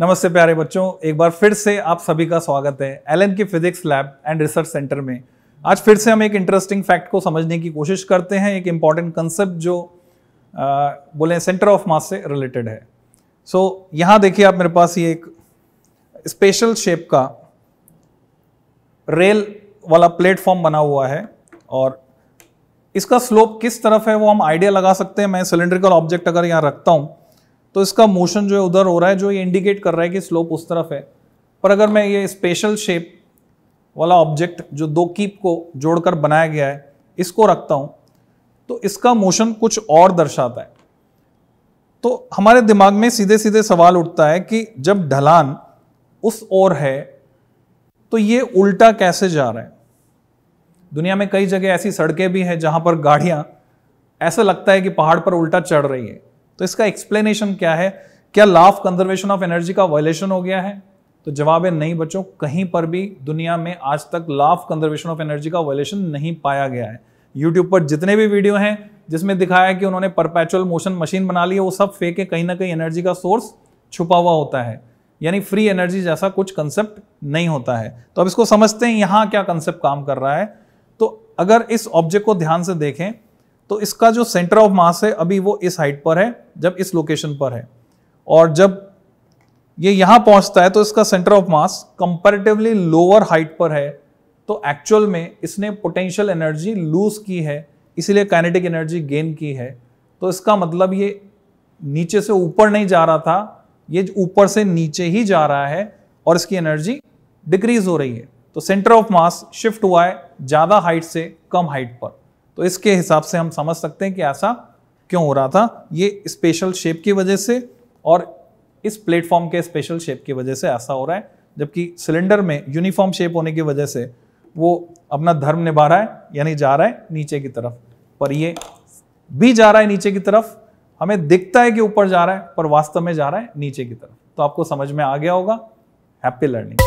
नमस्ते प्यारे बच्चों एक बार फिर से आप सभी का स्वागत है एल की physics lab and research centre में आज फिर से हम एक इंटरेस्टिंग फैक्ट को समझने की कोशिश करते हैं एक इम्पॉर्टेंट कंसेप्ट जो आ, बोले सेंटर ऑफ मास से रिलेटेड है सो so, यहाँ देखिए आप मेरे पास ये एक स्पेशल शेप का रेल वाला प्लेटफॉर्म बना हुआ है और इसका स्लोप किस तरफ है वो हम आइडिया लगा सकते हैं मैं सिलेंड्रिकल ऑब्जेक्ट अगर यहाँ रखता हूँ तो इसका मोशन जो है उधर हो रहा है जो ये इंडिकेट कर रहा है कि स्लोप उस तरफ है पर अगर मैं ये स्पेशल शेप वाला ऑब्जेक्ट जो दो कीप को जोड़कर बनाया गया है इसको रखता हूँ तो इसका मोशन कुछ और दर्शाता है तो हमारे दिमाग में सीधे सीधे सवाल उठता है कि जब ढलान उस ओर है तो ये उल्टा कैसे जा रहा है दुनिया में कई जगह ऐसी सड़कें भी हैं जहां पर गाड़ियां ऐसा लगता है कि पहाड़ पर उल्टा चढ़ रही है तो इसका एक्सप्लेनेशन क्या है क्या law of conservation of energy का वायलेशन हो गया है तो जवाब है नहीं बच्चों कहीं पर भी दुनिया में आज तक law of conservation of energy का वायलेशन नहीं पाया गया है यूट्यूब पर जितने भी वीडियो हैं जिसमें दिखाया है कि उन्होंने परपैचुअल मोशन मशीन बना ली है वो सब फेक है कहीं ना कहीं एनर्जी का सोर्स छुपा हुआ होता है यानी फ्री एनर्जी जैसा कुछ कंसेप्ट नहीं होता है तो अब इसको समझते हैं यहाँ क्या कंसेप्ट काम कर रहा है तो अगर इस ऑब्जेक्ट को ध्यान से देखें तो इसका जो सेंटर ऑफ मास है अभी वो इस हाइट पर है जब इस लोकेशन पर है और जब ये यहां पहुंचता है तो इसका centre of mass comparatively lower height पर है तो एक्चुअल में इसने पोटेंशियल एनर्जी लूज की है इसीलिए काइनेटिक एनर्जी गेन की है तो इसका मतलब ये नीचे से ऊपर नहीं जा रहा था ये ऊपर से नीचे ही जा रहा है और इसकी एनर्जी डिक्रीज हो रही है तो सेंटर ऑफ मास शिफ्ट हुआ है ज़्यादा हाइट से कम हाइट पर तो इसके हिसाब से हम समझ सकते हैं कि ऐसा क्यों हो रहा था ये स्पेशल शेप की वजह से और इस प्लेटफॉर्म के स्पेशल शेप की वजह से ऐसा हो रहा है जबकि सिलेंडर में यूनिफॉर्म शेप होने की वजह से वो अपना धर्म निभा रहा है यानी जा रहा है नीचे की तरफ पर ये भी जा रहा है नीचे की तरफ हमें दिखता है कि ऊपर जा रहा है पर वास्तव में जा रहा है नीचे की तरफ तो आपको समझ में आ गया होगा हैप्पी लर्निंग